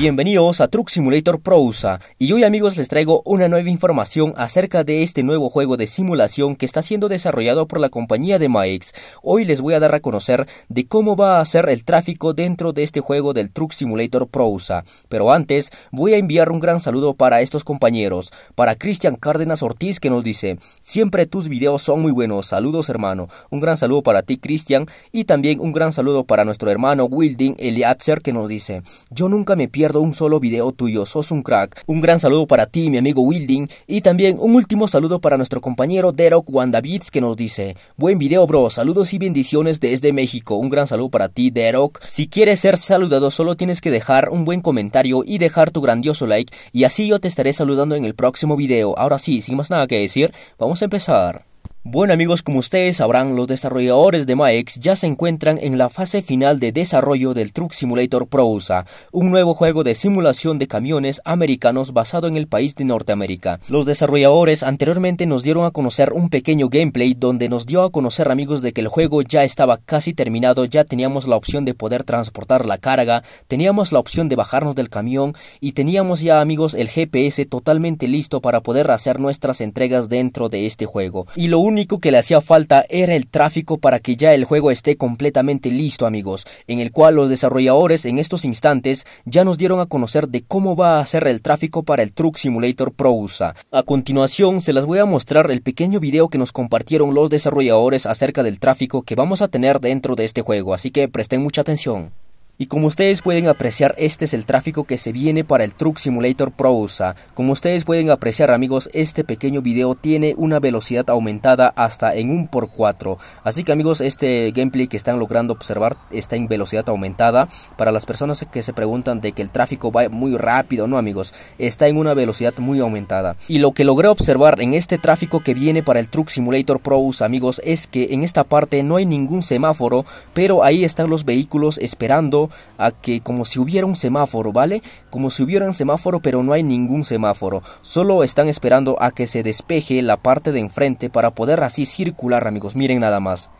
Bienvenidos a Truck Simulator Prosa y hoy amigos les traigo una nueva información acerca de este nuevo juego de simulación que está siendo desarrollado por la compañía de Maix. Hoy les voy a dar a conocer de cómo va a ser el tráfico dentro de este juego del Truck Simulator Prosa. Pero antes voy a enviar un gran saludo para estos compañeros, para Cristian Cárdenas Ortiz que nos dice, siempre tus videos son muy buenos, saludos hermano, un gran saludo para ti Cristian y también un gran saludo para nuestro hermano Wilding Eliatzer que nos dice, yo nunca me pierdo un solo video tuyo, sos un crack. Un gran saludo para ti, mi amigo Wilding, y también un último saludo para nuestro compañero Derok Wandavits que nos dice, buen video bro, saludos y bendiciones desde México. Un gran saludo para ti, Derok Si quieres ser saludado, solo tienes que dejar un buen comentario y dejar tu grandioso like, y así yo te estaré saludando en el próximo video. Ahora sí, sin más nada que decir, vamos a empezar. Bueno amigos, como ustedes sabrán, los desarrolladores de Max ya se encuentran en la fase final de desarrollo del Truck Simulator Pro usa un nuevo juego de simulación de camiones americanos basado en el país de Norteamérica. Los desarrolladores anteriormente nos dieron a conocer un pequeño gameplay donde nos dio a conocer amigos de que el juego ya estaba casi terminado, ya teníamos la opción de poder transportar la carga, teníamos la opción de bajarnos del camión y teníamos ya amigos el GPS totalmente listo para poder hacer nuestras entregas dentro de este juego. Y lo único que le hacía falta era el tráfico para que ya el juego esté completamente listo amigos, en el cual los desarrolladores en estos instantes ya nos dieron a conocer de cómo va a ser el tráfico para el Truck Simulator Pro USA. A continuación se las voy a mostrar el pequeño video que nos compartieron los desarrolladores acerca del tráfico que vamos a tener dentro de este juego, así que presten mucha atención. Y como ustedes pueden apreciar, este es el tráfico que se viene para el Truck Simulator Pro USA. Como ustedes pueden apreciar amigos, este pequeño video tiene una velocidad aumentada hasta en un por 4 Así que amigos, este gameplay que están logrando observar está en velocidad aumentada. Para las personas que se preguntan de que el tráfico va muy rápido, no amigos, está en una velocidad muy aumentada. Y lo que logré observar en este tráfico que viene para el Truck Simulator Pro USA amigos, es que en esta parte no hay ningún semáforo, pero ahí están los vehículos esperando a que como si hubiera un semáforo, ¿vale? Como si hubiera un semáforo, pero no hay ningún semáforo. Solo están esperando a que se despeje la parte de enfrente para poder así circular, amigos. Miren nada más.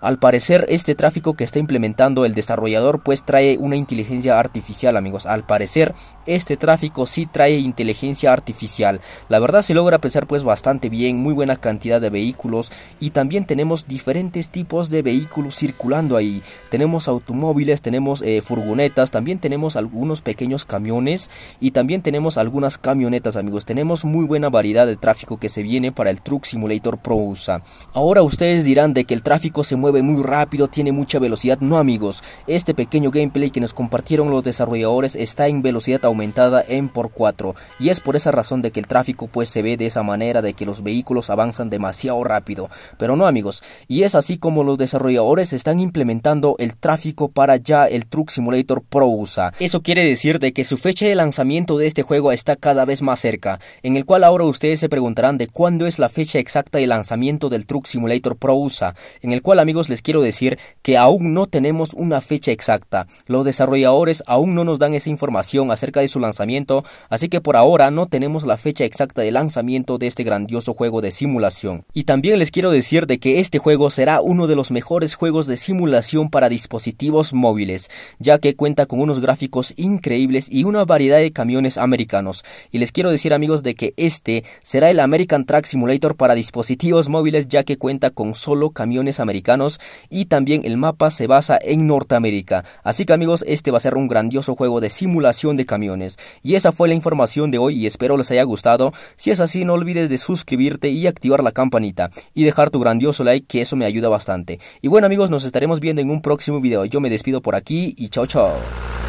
Al parecer este tráfico que está implementando el desarrollador pues trae una inteligencia artificial amigos. Al parecer este tráfico sí trae inteligencia artificial. La verdad se logra apreciar pues bastante bien, muy buena cantidad de vehículos y también tenemos diferentes tipos de vehículos circulando ahí. Tenemos automóviles, tenemos eh, furgonetas, también tenemos algunos pequeños camiones y también tenemos algunas camionetas amigos. Tenemos muy buena variedad de tráfico que se viene para el Truck Simulator Pro USA. Ahora ustedes dirán de que el tráfico se mueve muy rápido, tiene mucha velocidad. No amigos, este pequeño gameplay que nos compartieron los desarrolladores está en velocidad aumentada en por 4 y es por esa razón de que el tráfico pues se ve de esa manera de que los vehículos avanzan demasiado rápido. Pero no amigos, y es así como los desarrolladores están implementando el tráfico para ya el Truck Simulator Pro USA. Eso quiere decir de que su fecha de lanzamiento de este juego está cada vez más cerca, en el cual ahora ustedes se preguntarán de cuándo es la fecha exacta de lanzamiento del Truck Simulator Pro USA, en el cual amigos les quiero decir que aún no tenemos una fecha exacta. Los desarrolladores aún no nos dan esa información acerca de su lanzamiento, así que por ahora no tenemos la fecha exacta de lanzamiento de este grandioso juego de simulación. Y también les quiero decir de que este juego será uno de los mejores juegos de simulación para dispositivos móviles, ya que cuenta con unos gráficos increíbles y una variedad de camiones americanos. Y les quiero decir amigos de que este será el American Track Simulator para dispositivos móviles ya que cuenta con solo camiones americanos y también el mapa se basa en Norteamérica. Así que amigos, este va a ser un grandioso juego de simulación de camiones. Y esa fue la información de hoy y espero les haya gustado. Si es así, no olvides de suscribirte y activar la campanita y dejar tu grandioso like que eso me ayuda bastante. Y bueno amigos, nos estaremos viendo en un próximo video. Yo me despido por aquí y chao chao.